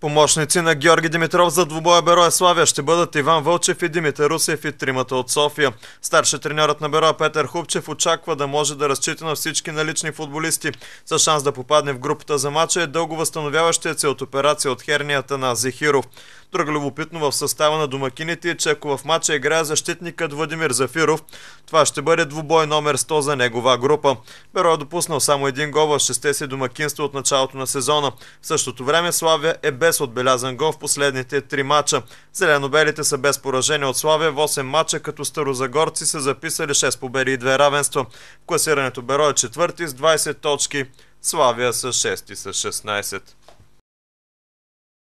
Помощници на Георги Димитров за двубоя Бероя е Славия ще бъдат Иван Вълчев и Димитър Русев и тримата от София. Старши тренерът на Бероя Петър Хубчев очаква да може да разчита на всички налични футболисти. За шанс да попадне в групата за мача е дълго възстановяващият се от операция от хернията на Зехиров. Друг любопитно в състава на домакините е, че ако в мача играе защитникът Владимир Зафиров, това ще бъде двубой номер 100 за негова група. Беро е допуснал само един гол в шесте си домакинства от началото на сезона. В същото време Славия е без без отбелязан гол в последните три мача. Зеленобелите са без поражение от Славия в 8 мача, като старозагорци са записали 6 победи и 2 равенства. В класирането Беро е четвърти с 20 точки, Славия са 6 с 16.